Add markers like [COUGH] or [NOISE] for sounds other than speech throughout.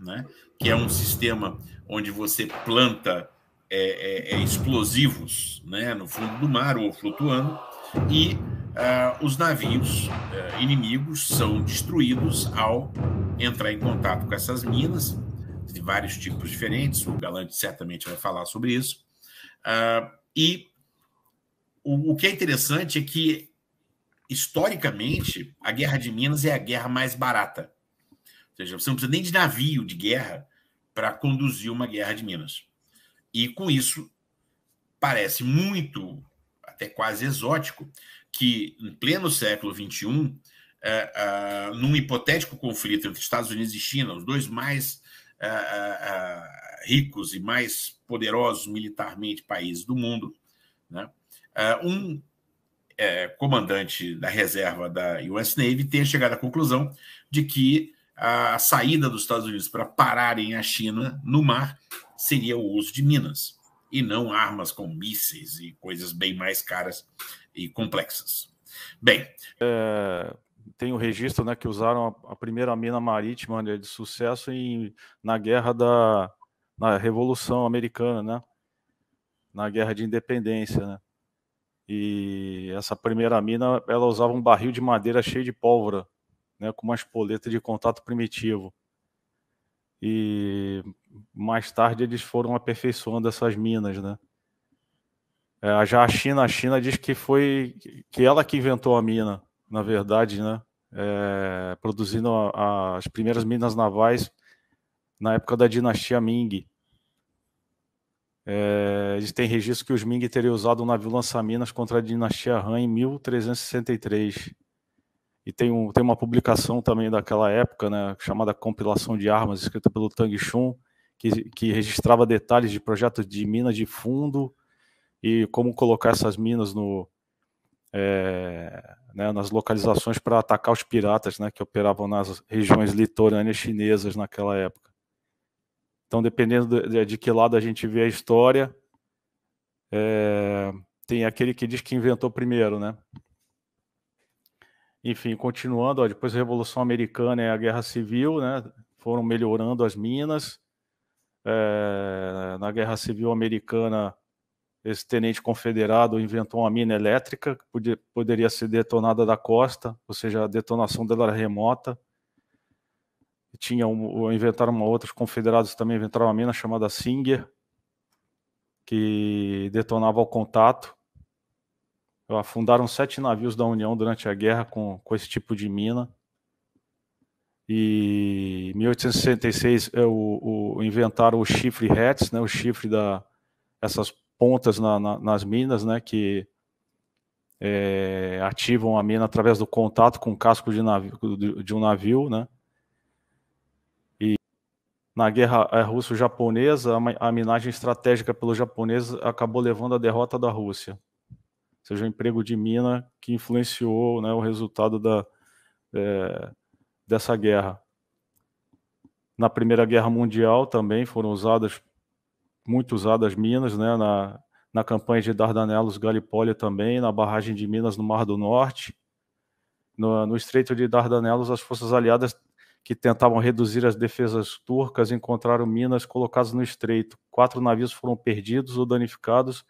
né? que é um sistema onde você planta é, é, é, explosivos né? no fundo do mar ou flutuando, e ah, os navios eh, inimigos são destruídos ao entrar em contato com essas minas, de vários tipos diferentes, o Galante certamente vai falar sobre isso. Ah, e o, o que é interessante é que, historicamente, a guerra de Minas é a guerra mais barata seja, você não precisa nem de navio de guerra para conduzir uma guerra de minas. E com isso, parece muito, até quase exótico, que em pleno século XXI, é, é, num hipotético conflito entre Estados Unidos e China, os dois mais é, ricos e mais poderosos militarmente países do mundo, né? um comandante da reserva da US Navy tenha chegado à conclusão de que a saída dos Estados Unidos para pararem a China no mar seria o uso de minas, e não armas com mísseis e coisas bem mais caras e complexas. Bem. É, tem o um registro né, que usaram a, primeira mina marítima né, de sucesso em, na guerra da na Revolução Americana, né? na guerra de independência. Né? E essa primeira mina ela usava um barril de madeira cheio de pólvora né, com uma espoleta de contato primitivo. E mais tarde eles foram aperfeiçoando essas minas, né? É, já a China, a China diz que foi que ela que inventou a mina, na verdade, né? É, produzindo a, a, as primeiras minas navais na época da dinastia Ming. É, eles têm registro que os Ming teriam usado o navio lança-minas contra a dinastia Han em 1363 e tem, um, tem uma publicação também daquela época, né, chamada Compilação de Armas, escrita pelo Tang Shun, que, que registrava detalhes de projetos de minas de fundo e como colocar essas minas no, é, né, nas localizações para atacar os piratas né, que operavam nas regiões litorâneas chinesas naquela época. Então, dependendo de, de que lado a gente vê a história, é, tem aquele que diz que inventou primeiro, né? enfim, continuando, ó, depois da Revolução Americana e a Guerra Civil, né, foram melhorando as minas. É, na Guerra Civil Americana, esse tenente confederado inventou uma mina elétrica que podia, poderia ser detonada da costa, ou seja, a detonação dela era remota. Tinha um, inventaram uma outra, os confederados também inventaram uma mina chamada Singer, que detonava ao contato. Afundaram sete navios da União durante a guerra com, com esse tipo de mina. E em 1866 é, o, o, inventaram o chifre Hertz, né, o chifre da essas pontas na, na, nas minas, né, que é, ativam a mina através do contato com o casco de, navio, de, de um navio, né? E na guerra é, russo-japonesa, a minagem estratégica pelos japoneses acabou levando à derrota da Rússia seja o emprego de mina que influenciou né, o resultado da, é, dessa guerra. Na Primeira Guerra Mundial também foram usadas, muito usadas minas, né, na, na campanha de Dardanelos Gallipoli também, na barragem de Minas no Mar do Norte. No, no Estreito de Dardanelos, as forças aliadas que tentavam reduzir as defesas turcas encontraram minas colocadas no estreito. Quatro navios foram perdidos ou danificados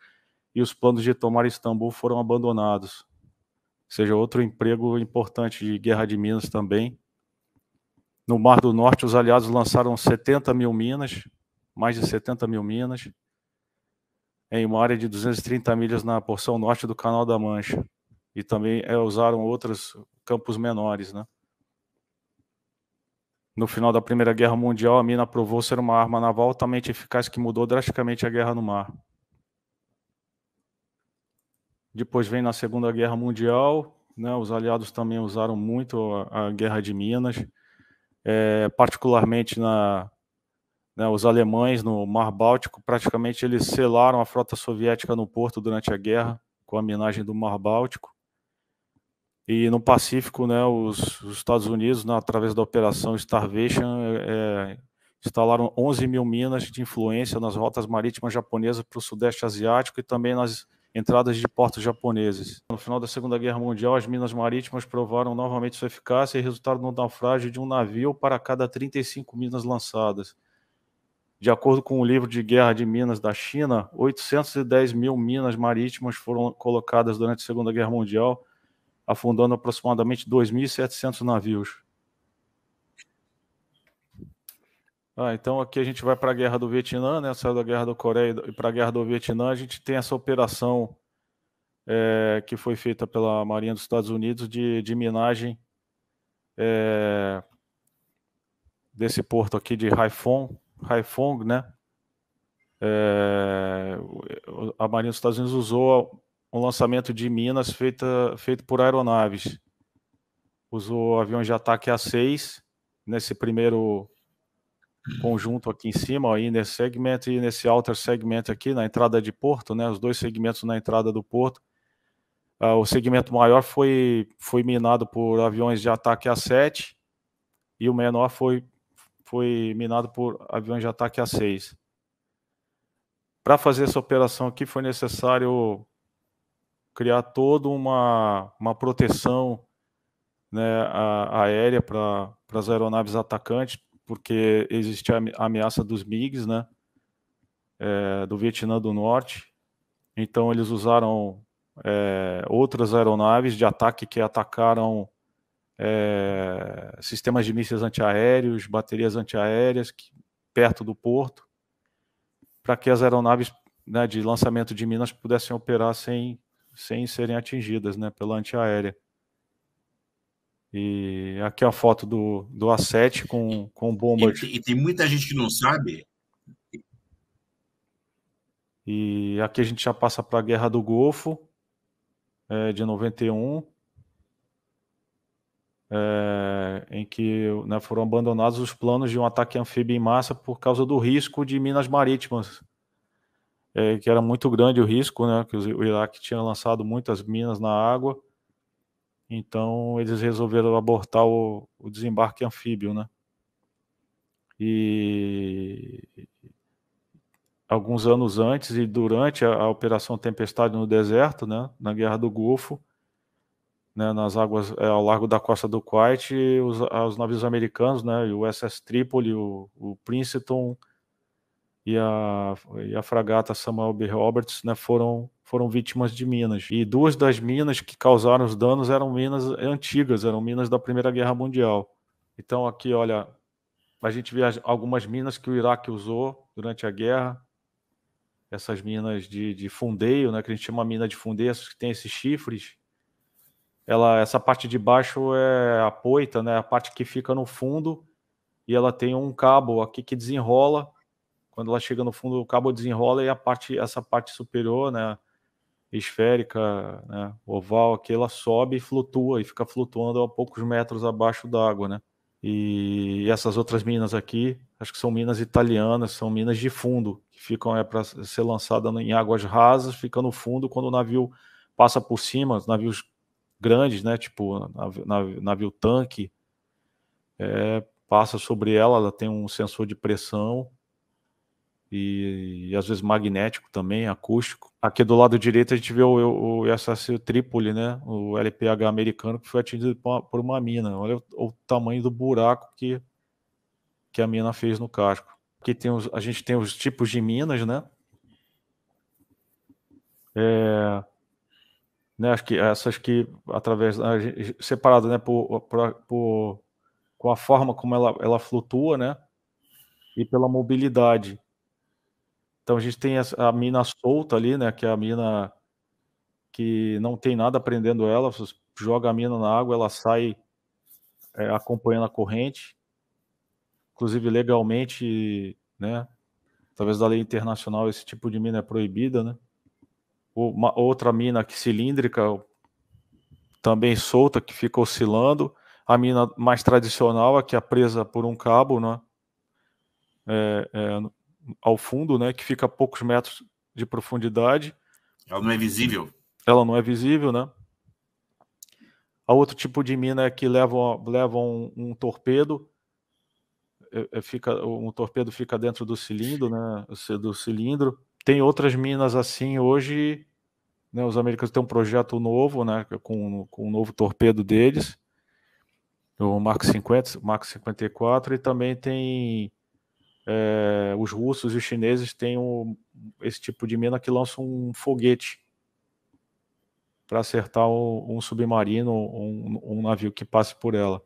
e os planos de tomar Istambul foram abandonados. Ou seja, outro emprego importante de guerra de minas também. No Mar do Norte, os aliados lançaram 70 mil minas, mais de 70 mil minas, em uma área de 230 milhas na porção norte do Canal da Mancha. E também é, usaram outros campos menores, né? No final da Primeira Guerra Mundial, a mina provou ser uma arma naval altamente eficaz que mudou drasticamente a guerra no mar. Depois vem na Segunda Guerra Mundial, né, os aliados também usaram muito a, a Guerra de Minas, é, particularmente na, né, os alemães no Mar Báltico, praticamente eles selaram a frota soviética no porto durante a guerra, com a minagem do Mar Báltico. E no Pacífico, né, os, os Estados Unidos, né, através da Operação Starvation, é, é instalaram 11 mil minas de influência nas rotas marítimas japonesas para o Sudeste Asiático e também nas entradas de portos japoneses. No final da Segunda Guerra Mundial, as minas marítimas provaram novamente sua eficácia e resultaram no naufrágio de um navio para cada 35 minas lançadas. De acordo com o livro de guerra de minas da China, 810 mil minas marítimas foram colocadas durante a Segunda Guerra Mundial, afundando aproximadamente 2.700 navios. Ah, então aqui a gente vai para a guerra do Vietnã, né? Saiu da guerra da Coreia e para a guerra do Vietnã, a gente tem essa operação é, que foi feita pela Marinha dos Estados Unidos de, de minagem é, desse porto aqui de Haiphong, Haiphong, né? É, a Marinha dos Estados Unidos usou um lançamento de minas feita, feito por aeronaves. Usou aviões de ataque A6 nesse primeiro conjunto aqui em cima, ó, inner segment e nesse outer segment aqui na entrada de porto, né, os dois segmentos na entrada do porto. Uh, o segmento maior foi, foi minado por aviões de ataque A7 e o menor foi, foi minado por aviões de ataque A6. Para fazer essa operação aqui foi necessário criar toda uma, uma proteção né, a, aérea para as aeronaves atacantes, porque existe a ameaça dos MiGs, né? É, do Vietnã do Norte. Então eles usaram é, outras aeronaves de ataque que atacaram é, sistemas de mísseis antiaéreos, baterias antiaéreas que, perto do porto, para que as aeronaves né, de lançamento de minas pudessem operar sem, sem serem atingidas né, pela antiaérea. E aqui é a foto do, do A7 com, com o Bombard. E, e, tem muita gente que não sabe. E aqui a gente já passa para a Guerra do Golfo, é, de 91, é, em que né, foram abandonados os planos de um ataque anfíbio em massa por causa do risco de minas marítimas, é, que era muito grande o risco, né, que o Iraque tinha lançado muitas minas na água então eles resolveram abortar o, o desembarque anfíbio, né? E alguns anos antes e durante a, a, Operação Tempestade no deserto, né, na Guerra do Golfo, né, nas águas é, ao largo da costa do Kuwait, os, os navios americanos, né, o SS Tripoli, o, o Princeton e a, e a fragata Samuel B. Roberts, né, foram foram vítimas de minas. E duas das minas que causaram os danos eram minas antigas, eram minas da Primeira Guerra Mundial. Então aqui, olha, a gente vê algumas minas que o Iraque usou durante a guerra. Essas minas de, de fundeio, né, que a gente chama mina de fundeio, essas que tem esses chifres. Ela, essa parte de baixo é a poita, né, a parte que fica no fundo, e ela tem um cabo aqui que desenrola. Quando ela chega no fundo, o cabo desenrola e a parte, essa parte superior, né, esférica, né, oval, que ela sobe e flutua e fica flutuando a poucos metros abaixo d'água, né? E essas outras minas aqui, acho que são minas italianas, são minas de fundo, que ficam é para ser lançada em águas rasas, fica no fundo quando o navio passa por cima, os navios grandes, né, tipo navio, navio, tanque, é, passa sobre ela, ela tem um sensor de pressão e, e, às vezes magnético também, acústico. Aqui do lado direito a gente vê o, o, o Trípoli, né? O LPH americano que foi atingido por uma, por uma mina. Olha o, o, tamanho do buraco que, que a mina fez no casco. Aqui tem os, a gente tem os tipos de minas, né? É, né acho que essas que através separada, né por, por, com a forma como ela, ela flutua né e pela mobilidade então a gente tem a, mina solta ali, né? Que é a mina que não tem nada prendendo ela, você joga a mina na água, ela sai é, acompanhando a corrente, inclusive legalmente, né? Talvez da lei internacional esse tipo de mina é proibida, né? Uma outra mina que cilíndrica, também solta, que fica oscilando. A mina mais tradicional, a que é presa por um cabo, né? É, é, ao fundo, né, que fica a poucos metros de profundidade. Ela não é visível. Ela não é visível, né? A outro tipo de mina é que levam leva um, um torpedo, é, é, fica, um torpedo fica dentro do cilindro, né? Do cilindro. Tem outras minas assim hoje. Né, os americanos têm um projeto novo, né? Com, com um novo torpedo deles, o Mark 50, Mark 54, e também tem é, os russos e os chineses têm um, esse tipo de mina que lança um foguete para acertar um, um submarino, um, um, navio que passe por ela.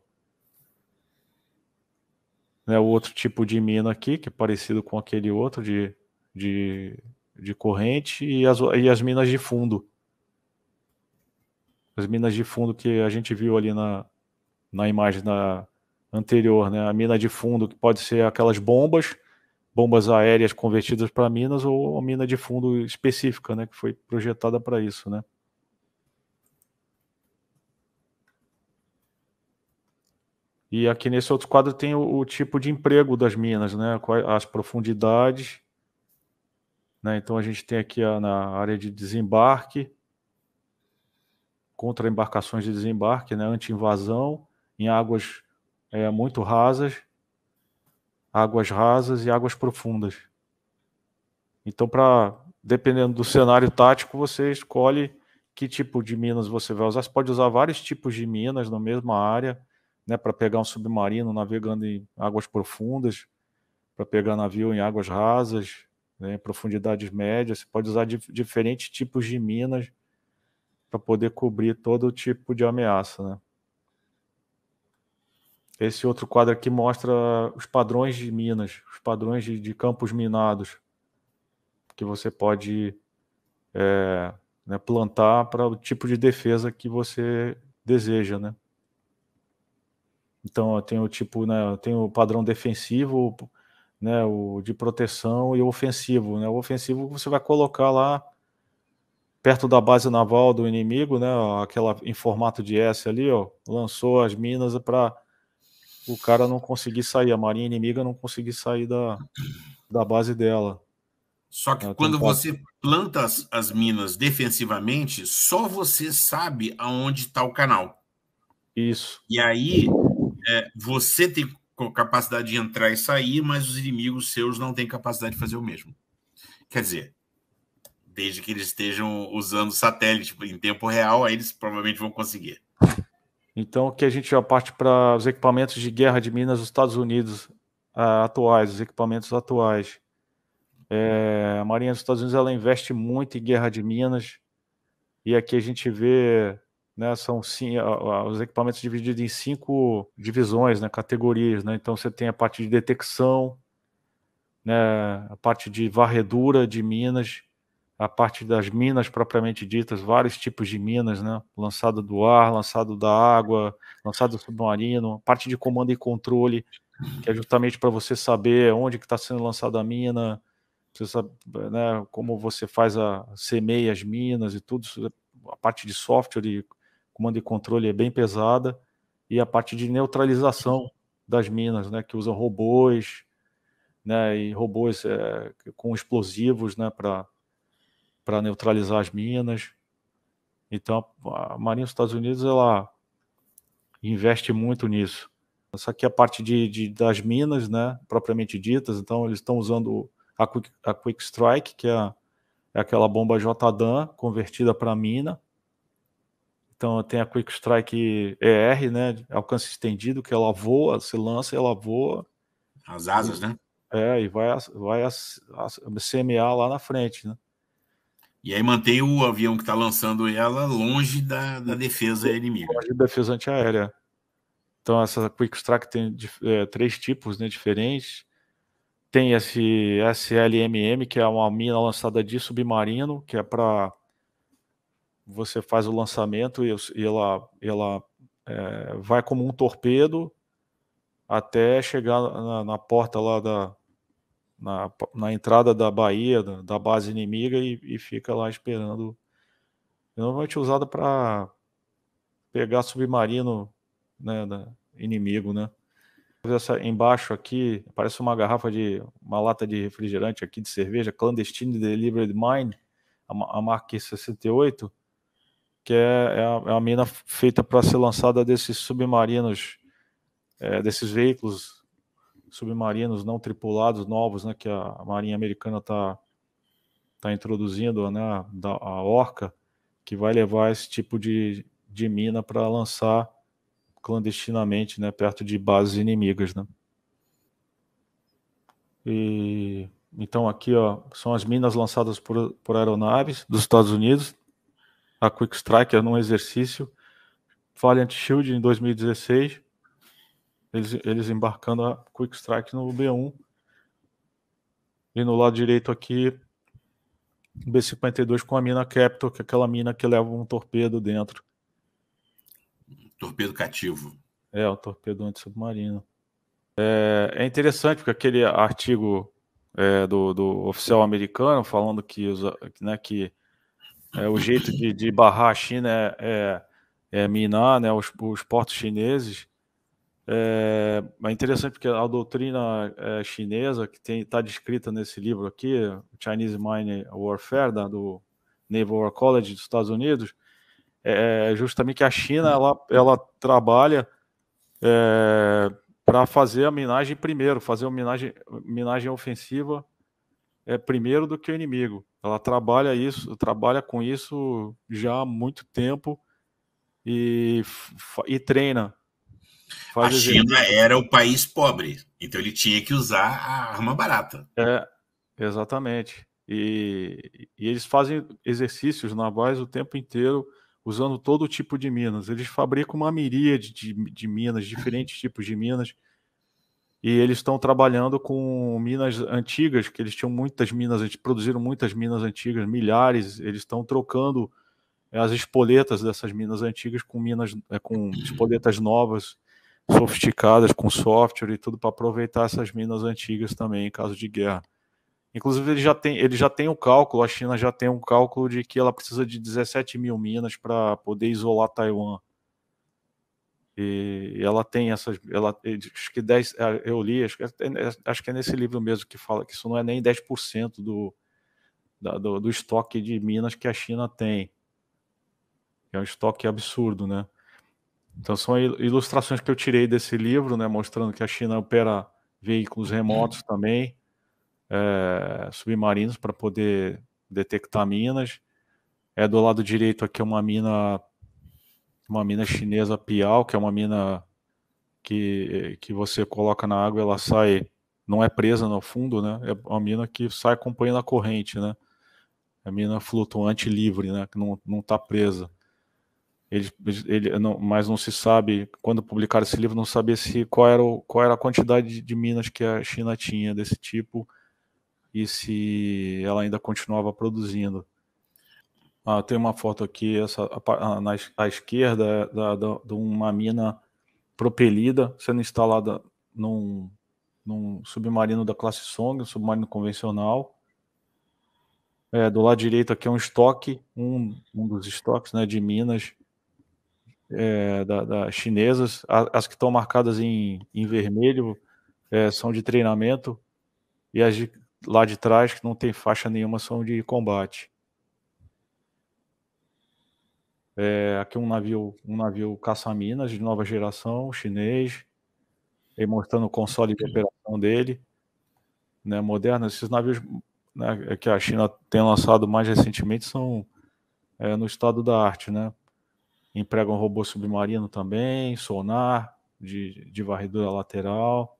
Né, o outro tipo de mina aqui, que é parecido com aquele outro de, de, de corrente, e as, e as minas de fundo. As minas de fundo que a gente viu ali na, na imagem da, anterior, né? A mina de fundo, que pode ser aquelas bombas, bombas aéreas convertidas para minas, ou a mina de fundo específica, né? Que foi projetada para isso, né? E aqui nesse outro quadro tem o, o, tipo de emprego das minas, né? As profundidades. Né? Então a gente tem aqui a, na área de desembarque, contra embarcações de desembarque, né? anti-invasão, em águas é, muito rasas, águas rasas e águas profundas. Então, para dependendo do cenário tático, você escolhe que tipo de minas você vai usar. Você pode usar vários tipos de minas na mesma área, né, para pegar um submarino navegando em águas profundas, para pegar navio em águas rasas, né, profundidades médias. Você pode usar diferentes tipos de minas para poder cobrir todo tipo de ameaça, né? Esse outro quadro aqui mostra os padrões de minas, os padrões de, de campos minados que você pode é, né, plantar para o tipo de defesa que você deseja, né? Então, tem o tipo, né, tem o padrão defensivo, né, o de proteção e o ofensivo, né? O ofensivo você vai colocar lá perto da base naval do inimigo, né, aquela em formato de S ali, ó, lançou as minas para o cara não conseguir sair, a marinha inimiga não conseguir sair da, da base dela. Só que quando você planta as, as, minas defensivamente, só você sabe aonde está o canal. Isso. E aí é, você tem capacidade de entrar e sair, mas os inimigos seus não têm capacidade de fazer o mesmo. Quer dizer, desde que eles estejam usando satélite em tempo real, aí eles provavelmente vão conseguir. Então, que a gente já parte para os equipamentos de guerra de Minas dos Estados Unidos uh, atuais, os equipamentos atuais. É, a Marinha dos Estados Unidos ela investe muito em guerra de minas e aqui a gente vê, né, são sim, os equipamentos divididos em cinco divisões, né, categorias, né. Então você tem a parte de detecção, né, a parte de varredura de minas, a parte das minas propriamente ditas, vários tipos de minas, né? Lançado do ar, lançado da água, lançado submarino, parte de comando e controle, que é justamente para você saber onde que está sendo lançada a mina, você sabe, né, como você faz a semeia as minas e tudo. É, a parte de software e comando e controle é bem pesada e a parte de neutralização das minas, né, que usam robôs, né, e robôs é, com explosivos, né, para para neutralizar as minas. Então a Marinha dos Estados Unidos ela investe muito nisso. Essa aqui é a parte de, de das minas, né, propriamente ditas. Então eles estão usando a Quick, a quick Strike, que é, é aquela bomba JDAM convertida para mina. Então tem a Quick Strike ER, né, alcance estendido, que ela voa, se lança, ela voa. As asas, né? É, e vai, vai a, a, a, CMA lá na frente, né? E aí mantém o avião que está lançando ela longe da, da defesa inimiga. Longe da defesa antiaérea. Então, essa Quick Strike tem é, três tipos né, diferentes. Tem esse SLMM, que é uma mina lançada de submarino, que é para. Você faz o lançamento e, ela, ela é, vai como um torpedo até chegar na, na porta lá da, na, na entrada da Bahia, da, da base inimiga, e, e, fica lá esperando. Normalmente usada para pegar submarino né, inimigo, né? Essa, embaixo aqui parece uma garrafa de uma lata de refrigerante aqui de cerveja clandestine delivered mine a, a marca 68 que é, é, a, é a mina feita para ser lançada desses submarinos é, desses veículos submarinos não tripulados novos, né, que a Marinha Americana está tá introduzindo, né, da, a Orca, que vai levar esse tipo de, de mina para lançar clandestinamente, né, perto de bases inimigas, né. E então aqui, ó, são as minas lançadas por, por aeronaves dos Estados Unidos. A Quick Strike é num exercício Valiant Shield em 2016 eles, eles embarcando a Quick Strike no B1. E no lado direito aqui, B52 com a mina Captor, que é aquela mina que leva um torpedo dentro. Torpedo cativo. É, o torpedo antissubmarino. É, é interessante, porque aquele artigo é, do, do, oficial americano falando que, os, né, que é, o jeito de, de, barrar a China é, é, é minar né, os, os portos chineses é, é interessante porque a doutrina é, chinesa que está descrita nesse livro aqui, Chinese Mine Warfare, da, do Naval War College dos Estados Unidos, é, é justamente que a China ela, ela trabalha é, para fazer a minagem primeiro, fazer a minagem, minagem ofensiva é, primeiro do que o inimigo. Ela trabalha isso, trabalha com isso já há muito tempo e, e treina Faz a China era o país pobre, então ele tinha que usar a arma barata. É, exatamente. E, e eles fazem exercícios navais o tempo inteiro, usando todo tipo de minas. Eles fabricam uma miríade de, de minas, diferentes tipos de minas. E eles estão trabalhando com minas antigas, que eles tinham muitas minas, eles produziram muitas minas antigas, milhares. Eles estão trocando eh, as espoletas dessas minas antigas com minas, eh, com espoletas novas sofisticadas com software e tudo para aproveitar essas minas antigas também em caso de guerra. Inclusive, ele já tem ele já tem um cálculo, a China já tem um cálculo de que ela precisa de 17 mil minas para poder isolar Taiwan. E ela tem essas. Ela, acho que 10. É, eu li, acho que, é, é, acho que é nesse livro mesmo que fala que isso não é nem 10% do, da, do, do estoque de minas que a China tem. É um estoque absurdo, né? Então são ilustrações que eu tirei desse livro, né, mostrando que a China opera veículos remotos uhum. também, é, submarinos para poder detectar minas. É do lado direito aqui é uma mina, uma mina chinesa Piau, que é uma mina que, que você coloca na água, ela sai, não é presa no fundo, né? É uma mina que sai acompanhando a corrente, né? É mina flutuante livre, né? Que não, está presa. Ele, ele não, mas não se sabe, quando publicaram esse livro, não sabia se qual era, o, qual era a quantidade de, minas que a China tinha desse tipo e se ela ainda continuava produzindo. Ah, tem uma foto aqui essa, na, à esquerda é, da, da, de uma mina propelida sendo instalada num, num, submarino da classe Song, um submarino convencional. É, do lado direito aqui é um estoque, um, um dos estoques né, de minas é, da, da, chinesas, as que estão marcadas em, em vermelho é, são de treinamento, e as de, lá de trás, que não tem faixa nenhuma, são de combate. É, aqui um navio, um navio caça-minas de nova geração, chinês, e mostrando o console de operação dele, né, moderno. Esses navios né, que a China tem lançado mais recentemente são é, no estado da arte, né? empregam robô submarino também, sonar de, de varredura lateral.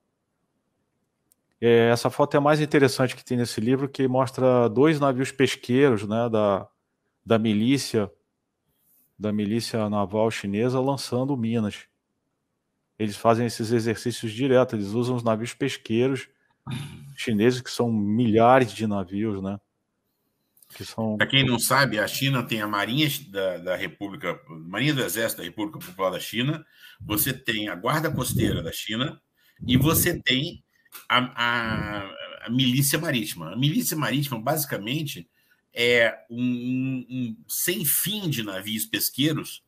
É, essa foto é a mais interessante que tem nesse livro, que mostra dois navios pesqueiros né, da, da milícia da milícia naval chinesa lançando minas. Eles fazem esses exercícios direto, eles usam os navios pesqueiros chineses, que são milhares de navios, né? São... Para quem não sabe, a China tem a Marinha da, da, República, Marinha do Exército da República Popular da China, você tem a Guarda Costeira da China e você tem a, a, a Milícia Marítima. A Milícia Marítima, basicamente, é um, um, sem fim de navios pesqueiros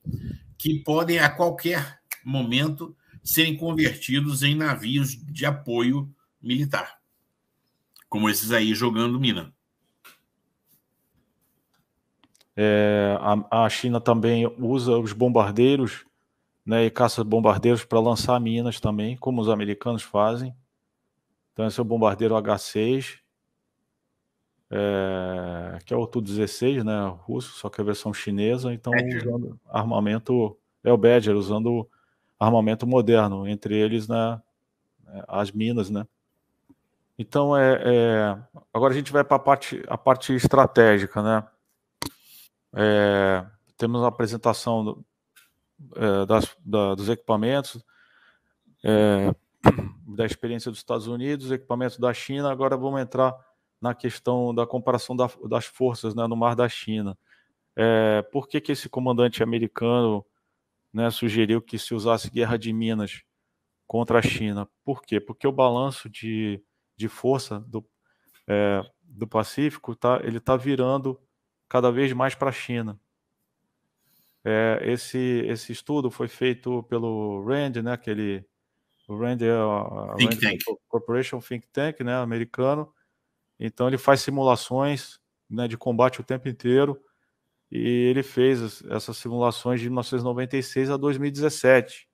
que podem, a qualquer momento, serem convertidos em navios de apoio militar, como esses aí jogando mina. É, a, a, China também usa os bombardeiros né, e caça-bombardeiros para lançar minas também, como os americanos fazem. Então, esse é o bombardeiro H-6, é, que é o Tu-16, né, russo, só que é a versão chinesa. Então, Badger. usando armamento, é o Badger, usando armamento moderno, entre eles né, né as minas, né? Então, é, é agora a gente vai para parte, a parte estratégica, né? É, temos a apresentação é, das, da, dos equipamentos, é, [CLEARS THROAT] da experiência dos Estados Unidos, equipamentos da China. Agora vamos entrar na questão da comparação da, das forças né, no mar da China. É, por que, que esse comandante americano né, sugeriu que se usasse guerra de Minas contra a China? Por quê? Porque o balanço de, de força do, é, do Pacífico tá, ele está virando cada vez mais para a China. É, esse, esse estudo foi feito pelo RAND, né, aquele, o RAND é a, a think Rand tank. Corporation Think Tank né, americano, então ele faz simulações né, de combate o tempo inteiro, e ele fez essas simulações de 1996 a 2017.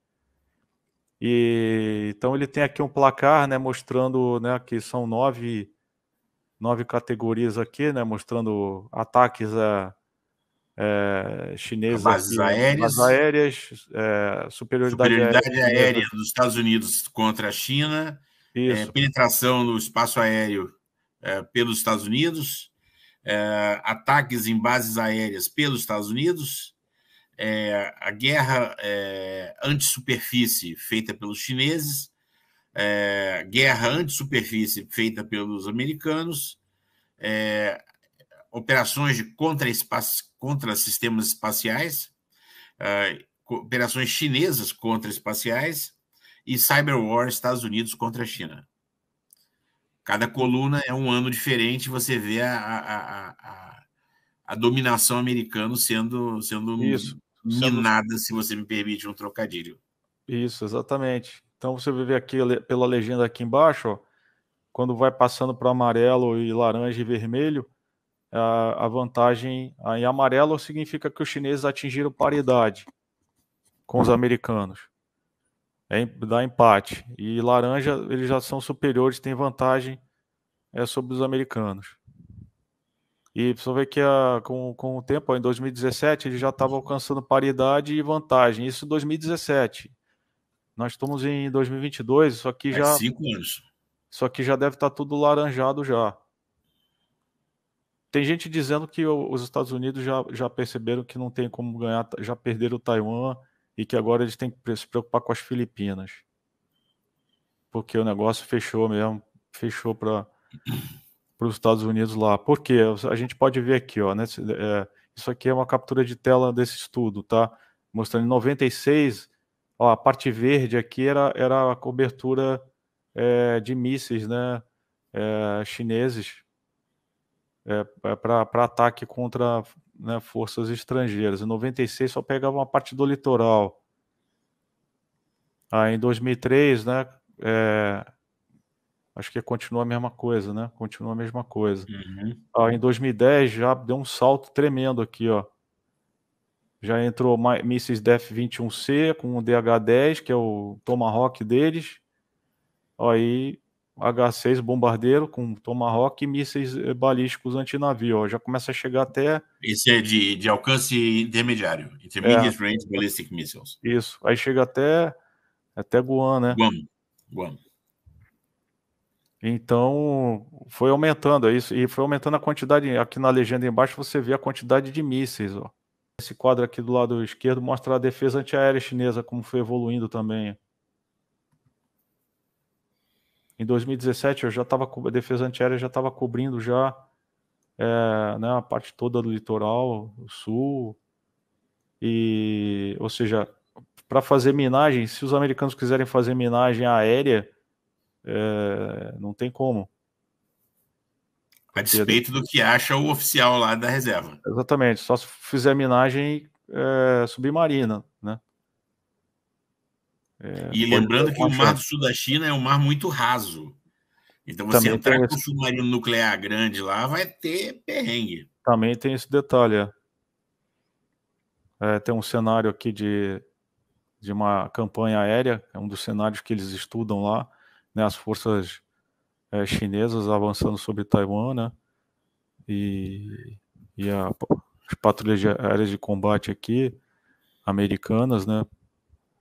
E, então ele tem aqui um placar né, mostrando né, que são nove nove categorias aqui, né? Mostrando ataques a, é, chineses. Bases né, aéreas. Bases aéreas é, superioridade, superioridade aérea, aérea, dos Estados Unidos contra a China. É, penetração no espaço aéreo é, pelos Estados Unidos. É, ataques em bases aéreas pelos Estados Unidos. É, a guerra é, anti-superfície feita pelos chineses é, guerra anti-superfície feita pelos americanos, é, operações de contra, contra sistemas espaciais, é, operações chinesas contra espaciais e cyber war Estados Unidos contra a China. Cada coluna é um ano diferente, você vê a, a, a, a dominação americana sendo, sendo Isso, minada, sendo... se você me permite um trocadilho. Isso, exatamente. Então você vê aqui pela legenda aqui embaixo, ó, quando vai passando para amarelo e laranja e vermelho, a, a vantagem em amarelo significa que os chineses atingiram paridade com os americanos. É, dá empate. E laranja, eles já são superiores, têm vantagem é, sobre os americanos. E você vê que a, com, com o tempo, ó, em 2017, eles já estavam alcançando paridade e vantagem. Isso em 2017. Nós estamos em 2022, isso aqui já. Cinco anos. Isso aqui já deve estar tá tudo laranjado já. Tem gente dizendo que os Estados Unidos já, já perceberam que não tem como ganhar, já perderam o Taiwan e que agora eles têm que se preocupar com as Filipinas. Porque o negócio fechou mesmo, fechou para os Estados Unidos lá. Por quê? A gente pode ver aqui, ó, né, é, isso aqui é uma captura de tela desse estudo, tá? Mostrando em 96 Ó, a parte verde aqui era, era a cobertura é, de mísseis né, é, chineses é, é para ataque contra né, forças estrangeiras. Em 96 só pegava uma parte do litoral. Ah, em 2003, né, é, acho que continua a mesma coisa, né? Continua a mesma coisa. Uhum. Ah, em 2010 já deu um salto tremendo aqui, ó. Já entrou Mrs. Def 21C com o DH10, que é o Tomahawk deles. Aí H6 bombardeiro com Tomahawk e mísseis eh, balísticos antinavio. Já começa a chegar até. Esse é de, de alcance intermediário. Intermediate é. Range Ballistic Missiles. Isso. Aí chega até, até Guam, né? Guam. Guam. Então, foi aumentando é isso. E foi aumentando a quantidade. Aqui na legenda embaixo você vê a quantidade de mísseis. Ó. Esse quadro aqui do lado esquerdo mostra a defesa antiaérea chinesa, como foi evoluindo também. Em 2017, eu já estava a defesa antiaérea já estava cobrindo já é, né, a parte toda do litoral o sul e, ou seja, para fazer minagem, se os americanos quiserem fazer minagem aérea, é, não tem como. A despeito do que acha o oficial lá da reserva. Exatamente, só se fizer minagem é, submarina, né? É, e lembrando que o mar do sul da China é um mar muito raso. Então você Também entrar com um submarino nuclear grande lá vai ter perrengue. Também tem esse detalhe. É. é, tem um cenário aqui de, de uma campanha aérea, é um dos cenários que eles estudam lá, né, as forças é, chinesas avançando sobre Taiwan, né? E, e a, as patrulhas de áreas de combate aqui, americanas, né?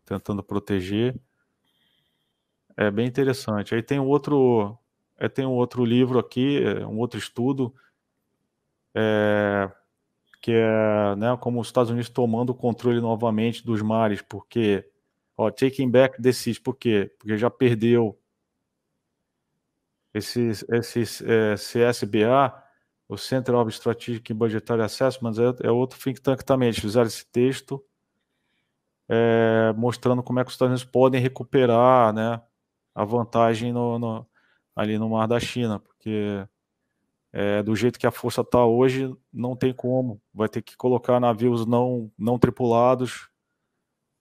Tentando proteger. É bem interessante. Aí tem um outro, é, tem um outro livro aqui, é, um outro estudo, é, que é né, como os Estados Unidos tomando o controle novamente dos mares, porque ó, taking back the seas, por quê? Porque já perdeu esse, esse é, eh, CSBA, o Center of Strategic and Budgetary Assessments, é, é outro think tank também. Eles fizeram esse texto é, mostrando como é que os Estados Unidos podem recuperar né, a vantagem no, no, ali no mar da China, porque é, do jeito que a força está hoje, não tem como. Vai ter que colocar navios não, não tripulados,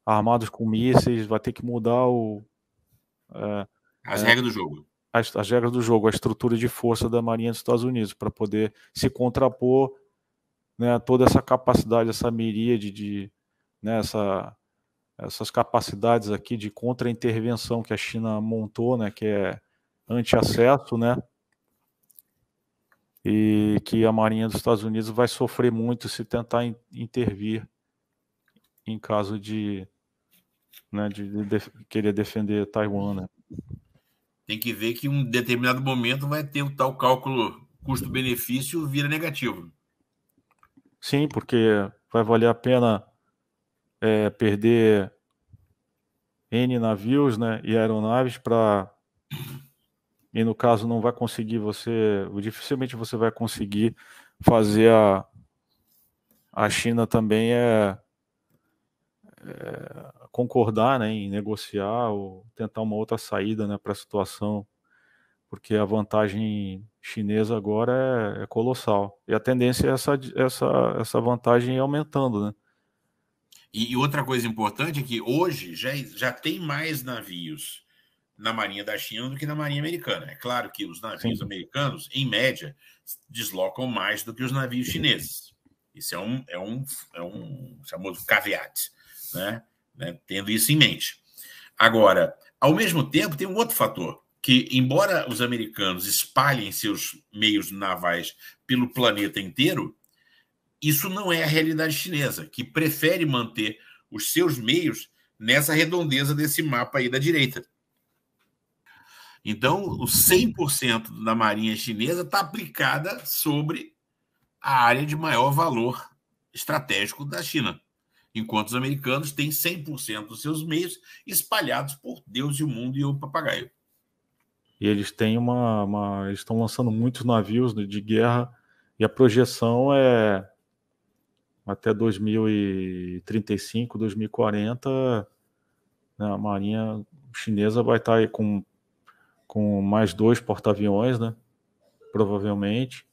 armados com mísseis, vai ter que mudar o. É, As é. regras do jogo as, as regras do jogo, a estrutura de força da Marinha dos Estados Unidos, para poder se contrapor né, toda essa capacidade, essa miríade de. Né, essa, essas capacidades aqui de contra-intervenção que a China montou, né, que é anti-acesso, né, e que a Marinha dos Estados Unidos vai sofrer muito se tentar in intervir em caso de, né, de, de, de querer defender Taiwan. Né? tem que ver que em um determinado momento vai ter o tal cálculo custo-benefício vira negativo. Sim, porque vai valer a pena é, perder N navios né, e aeronaves para. E no caso não vai conseguir você. Dificilmente você vai conseguir fazer a. A China também é, é concordar né, em negociar ou tentar uma outra saída né, para a situação, porque a vantagem chinesa agora é, é, colossal. E a tendência é essa, essa, essa vantagem ir aumentando. Né? E, e outra coisa importante é que hoje já, já tem mais navios na Marinha da China do que na Marinha Americana. É claro que os navios Sim. americanos, em média, deslocam mais do que os navios chineses. Isso é um, é um, é um chamado caveat. Né? né? tendo isso em mente. Agora, ao mesmo tempo, tem um outro fator, que, embora os americanos espalhem seus meios navais pelo planeta inteiro, isso não é a realidade chinesa, que prefere manter os seus meios nessa redondeza desse mapa aí da direita. Então, o 100% da marinha chinesa está aplicada sobre a área de maior valor estratégico da China enquanto os americanos têm 100% dos seus meios espalhados por Deus e o mundo e o papagaio. E eles têm uma, uma estão lançando muitos navios de guerra e a projeção é até 2035, 2040, né, a marinha chinesa vai estar com com mais dois porta-aviões, né? Provavelmente,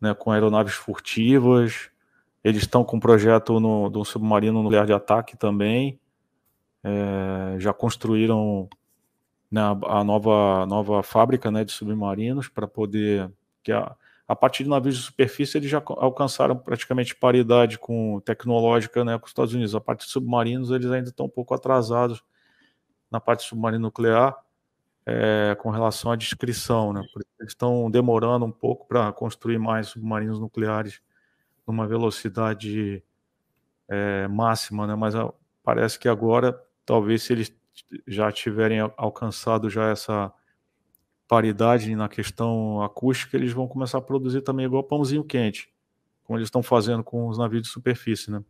né? Com aeronaves furtivas, eles estão com um projeto no, de um submarino nuclear de ataque também. É, já construíram na, né, a nova, nova fábrica né, de submarinos para poder. Que a, a partir de navios de superfície, eles já alcançaram praticamente paridade com tecnológica né, com os Estados Unidos. A parte de submarinos, eles ainda estão um pouco atrasados na parte de submarino nuclear. É, com relação à descrição, né? Porque eles estão demorando um pouco para construir mais submarinos nucleares numa velocidade é, máxima, né? Mas parece que agora, talvez se eles já tiverem alcançado já essa paridade na questão acústica, eles vão começar a produzir também igual pãozinho quente, como eles estão fazendo com os navios de superfície, né?